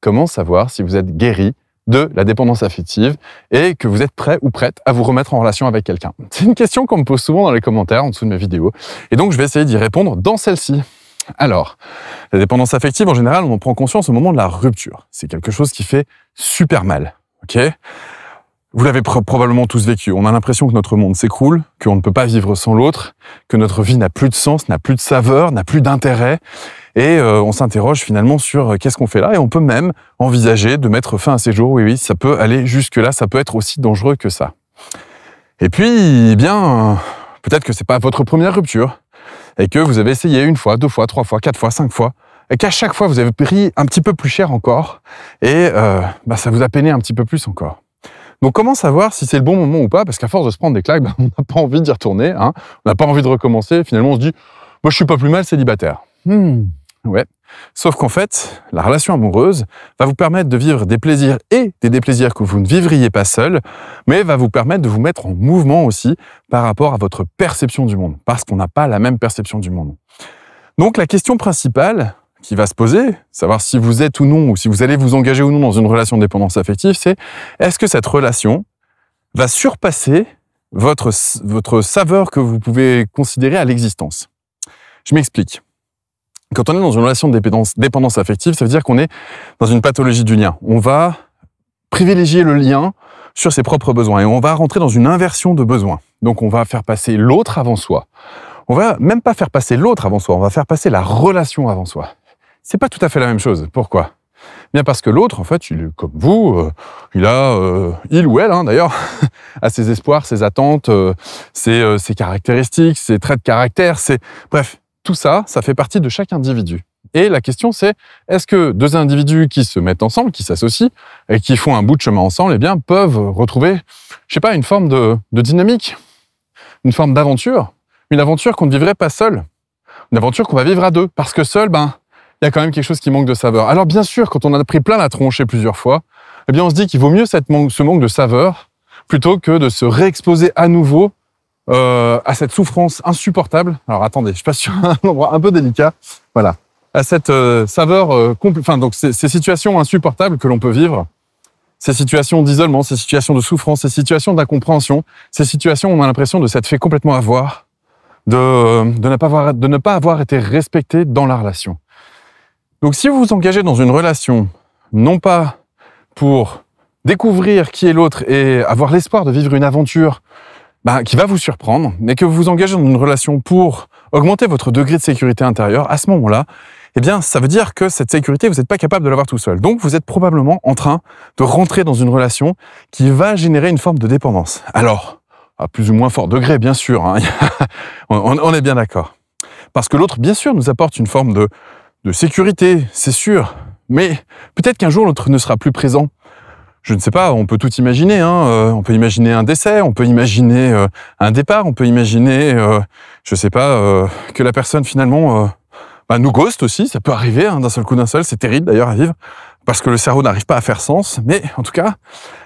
comment savoir si vous êtes guéri de la dépendance affective et que vous êtes prêt ou prête à vous remettre en relation avec quelqu'un C'est une question qu'on me pose souvent dans les commentaires en dessous de mes vidéos et donc je vais essayer d'y répondre dans celle-ci. Alors, la dépendance affective, en général, on en prend conscience au moment de la rupture. C'est quelque chose qui fait super mal, ok Vous l'avez probablement tous vécu. On a l'impression que notre monde s'écroule, qu'on ne peut pas vivre sans l'autre, que notre vie n'a plus de sens, n'a plus de saveur, n'a plus d'intérêt. Et euh, on s'interroge finalement sur euh, qu'est-ce qu'on fait là. Et on peut même envisager de mettre fin à ces jours. Oui, oui, ça peut aller jusque-là. Ça peut être aussi dangereux que ça. Et puis, eh bien, peut-être que c'est pas votre première rupture et que vous avez essayé une fois, deux fois, trois fois, quatre fois, cinq fois, et qu'à chaque fois vous avez pris un petit peu plus cher encore, et euh, bah, ça vous a peiné un petit peu plus encore. Donc comment savoir si c'est le bon moment ou pas Parce qu'à force de se prendre des claques, bah, on n'a pas envie d'y retourner, hein. on n'a pas envie de recommencer, finalement on se dit, moi je suis pas plus mal célibataire. Hmm. Ouais. Sauf qu'en fait, la relation amoureuse va vous permettre de vivre des plaisirs et des déplaisirs que vous ne vivriez pas seul, mais va vous permettre de vous mettre en mouvement aussi par rapport à votre perception du monde, parce qu'on n'a pas la même perception du monde. Donc la question principale qui va se poser, savoir si vous êtes ou non, ou si vous allez vous engager ou non dans une relation de dépendance affective, c'est est-ce que cette relation va surpasser votre, votre saveur que vous pouvez considérer à l'existence Je m'explique. Quand on est dans une relation de dépendance, dépendance affective, ça veut dire qu'on est dans une pathologie du lien. On va privilégier le lien sur ses propres besoins et on va rentrer dans une inversion de besoins. Donc on va faire passer l'autre avant soi. On va même pas faire passer l'autre avant soi, on va faire passer la relation avant soi. C'est pas tout à fait la même chose. Pourquoi Bien parce que l'autre, en fait, il comme vous, euh, il a, euh, il ou elle, hein, d'ailleurs, a ses espoirs, ses attentes, euh, ses, caractéristiques, ses traits de caractère, ses, bref, tout ça, ça fait partie de chaque individu. Et la question, c'est est-ce que deux individus qui se mettent ensemble, qui s'associent et qui font un bout de chemin ensemble, eh bien, peuvent retrouver, je sais pas, une forme de, dynamique, une forme d'aventure, une aventure qu'on ne vivrait pas seul, une aventure qu'on va vivre à deux, parce que seul, ben, il y a quand même quelque chose qui manque de saveur. Alors bien sûr, quand on a pris plein la tronche plusieurs fois, eh bien, on se dit qu'il vaut mieux cette ce manque de saveur plutôt que de se réexposer à nouveau euh, à cette souffrance insupportable. Alors attendez, je passe sur un endroit un peu délicat. Voilà, à cette euh, saveur, euh, enfin donc ces, situations insupportables que l'on peut vivre, ces situations d'isolement, ces situations de souffrance, ces situations d'incompréhension, ces situations où on a l'impression de s'être fait complètement avoir, de, avoir, de ne pas avoir été respecté dans la relation. Donc si vous vous engagez dans une relation, non pas pour découvrir qui est l'autre et avoir l'espoir de vivre une aventure bah, qui va vous surprendre, mais que vous vous engagez dans une relation pour augmenter votre degré de sécurité intérieure, à ce moment-là, eh bien, ça veut dire que cette sécurité, vous n'êtes pas capable de l'avoir tout seul. Donc, vous êtes probablement en train de rentrer dans une relation qui va générer une forme de dépendance. Alors, à plus ou moins fort degré, bien sûr, hein. on, est bien d'accord. Parce que l'autre, bien sûr, nous apporte une forme de sécurité, c'est sûr, mais peut-être qu'un jour l'autre ne sera plus présent je ne sais pas, on peut tout imaginer. Hein, euh, on peut imaginer un décès, on peut imaginer euh, un départ, on peut imaginer, euh, je ne sais pas, que la personne finalement bah, nous ghost aussi. Ça peut arriver hein, d'un seul coup d'un seul. C'est terrible d'ailleurs à vivre parce que le cerveau n'arrive pas à faire sens. Mais en tout cas,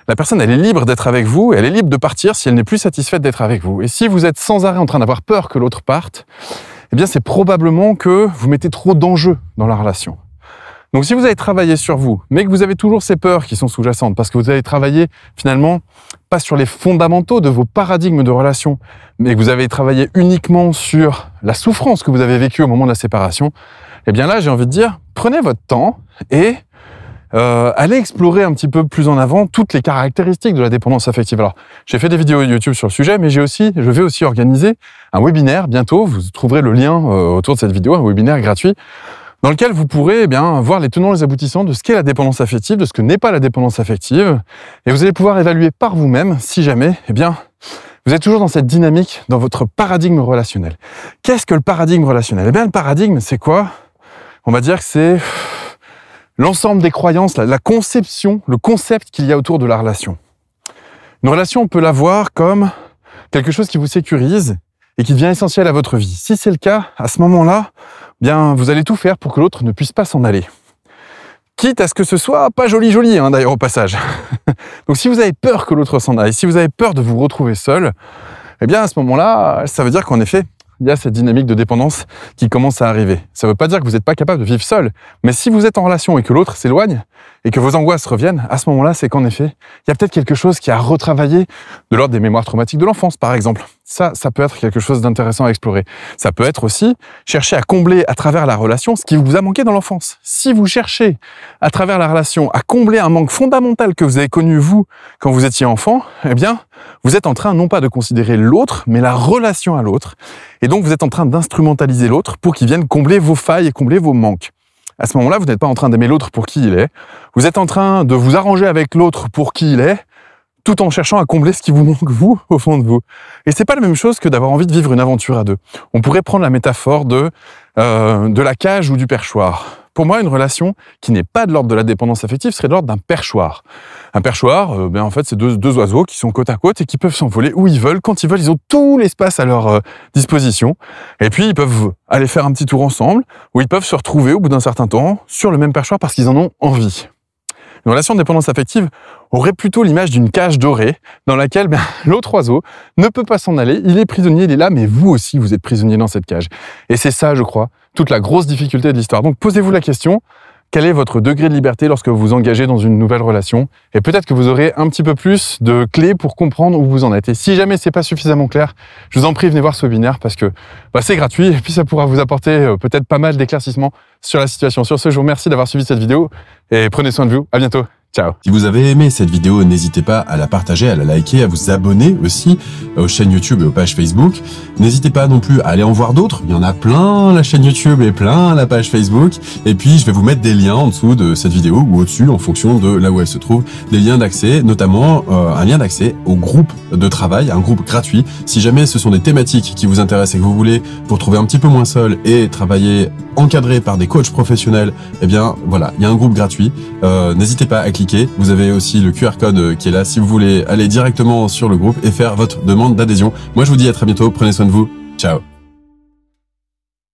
la personne, elle est libre d'être avec vous, elle est libre de partir si elle n'est plus satisfaite d'être avec vous. Et si vous êtes sans arrêt en train d'avoir peur que l'autre parte, eh bien c'est probablement que vous mettez trop d'enjeux dans la relation. Donc si vous avez travaillé sur vous, mais que vous avez toujours ces peurs qui sont sous-jacentes, parce que vous avez travaillé finalement pas sur les fondamentaux de vos paradigmes de relation, mais que vous avez travaillé uniquement sur la souffrance que vous avez vécue au moment de la séparation, eh bien là j'ai envie de dire, prenez votre temps et euh, allez explorer un petit peu plus en avant toutes les caractéristiques de la dépendance affective. Alors, j'ai fait des vidéos YouTube sur le sujet, mais j'ai aussi, je vais aussi organiser un webinaire bientôt. Vous trouverez le lien euh, autour de cette vidéo, un webinaire gratuit dans lequel vous pourrez eh bien, voir les tenants et les aboutissants de ce qu'est la dépendance affective, de ce que n'est pas la dépendance affective, et vous allez pouvoir évaluer par vous-même si jamais eh bien, vous êtes toujours dans cette dynamique, dans votre paradigme relationnel. Qu'est-ce que le paradigme relationnel Eh bien, le paradigme, c'est quoi On va dire que c'est l'ensemble des croyances, la, la, conception, le concept qu'il y a autour de la relation. Une relation, on peut la voir comme quelque chose qui vous sécurise et qui devient essentiel à votre vie. Si c'est le cas, à ce moment-là, bien, vous allez tout faire pour que l'autre ne puisse pas s'en aller. Quitte à ce que ce soit pas joli joli, hein, d'ailleurs, au passage. Donc si vous avez peur que l'autre s'en aille, si vous avez peur de vous retrouver seul, eh bien à ce moment-là, ça veut dire qu'en effet, il y a cette dynamique de dépendance qui commence à arriver. Ça ne veut pas dire que vous n'êtes pas capable de vivre seul, mais si vous êtes en relation et que l'autre s'éloigne et que vos angoisses reviennent, à ce moment-là, c'est qu'en effet, il y a peut-être quelque chose qui a retravaillé de l'ordre des mémoires traumatiques de l'enfance, par exemple. Ça, ça peut être quelque chose d'intéressant à explorer. Ça peut être aussi chercher à combler à travers la relation ce qui vous a manqué dans l'enfance. Si vous cherchez à travers la relation à combler un manque fondamental que vous avez connu vous quand vous étiez enfant, eh bien, vous êtes en train non pas de considérer l'autre, mais la relation à l'autre. Et donc, vous êtes en train d'instrumentaliser l'autre pour qu'il vienne combler vos failles et combler vos manques. À ce moment-là, vous n'êtes pas en train d'aimer l'autre pour qui il est. Vous êtes en train de vous arranger avec l'autre pour qui il est, tout en cherchant à combler ce qui vous manque, vous, au fond de vous. Et c'est pas la même chose que d'avoir envie de vivre une aventure à deux. On pourrait prendre la métaphore de, euh, de la cage ou du perchoir. Pour moi, une relation qui n'est pas de l'ordre de la dépendance affective serait de l'ordre d'un perchoir. Un perchoir, euh, ben, en fait, c'est deux, oiseaux qui sont côte à côte et qui peuvent s'envoler où ils veulent, quand ils veulent. Ils ont tout l'espace à leur euh, disposition. Et puis, ils peuvent aller faire un petit tour ensemble, ou ils peuvent se retrouver au bout d'un certain temps sur le même perchoir parce qu'ils en ont envie. Une relation de dépendance affective aurait plutôt l'image d'une cage dorée dans laquelle ben, l'autre oiseau ne peut pas s'en aller, il est prisonnier, il est là, mais vous aussi, vous êtes prisonnier dans cette cage. Et c'est ça, je crois, toute la grosse difficulté de l'histoire. Donc posez-vous la question, quel est votre degré de liberté lorsque vous vous engagez dans une nouvelle relation Et peut-être que vous aurez un petit peu plus de clés pour comprendre où vous en êtes. Et si jamais c'est pas suffisamment clair, je vous en prie, venez voir ce webinaire parce que bah, c'est gratuit et puis ça pourra vous apporter euh, peut-être pas mal d'éclaircissements sur la situation. Sur ce, je vous remercie d'avoir suivi cette vidéo et prenez soin de vous. À bientôt. Ciao. Si vous avez aimé cette vidéo, n'hésitez pas à la partager, à la liker, à vous abonner aussi aux chaînes YouTube et aux pages Facebook. N'hésitez pas non plus à aller en voir d'autres. Il y en a plein la chaîne YouTube et plein la page Facebook. Et puis, je vais vous mettre des liens en dessous de cette vidéo ou au-dessus en fonction de là où elle se trouve, des liens d'accès, notamment euh, un lien d'accès au groupe de travail, un groupe gratuit. Si jamais ce sont des thématiques qui vous intéressent et que vous voulez vous retrouver un petit peu moins seul et travailler encadré par des coachs professionnels, eh bien, voilà, il y a un groupe gratuit. Euh, n'hésitez pas à cliquer vous avez aussi le QR code euh, qui est là si vous voulez aller directement sur le groupe et faire votre demande d'adhésion. Moi, je vous dis à très bientôt. Prenez soin de vous. Ciao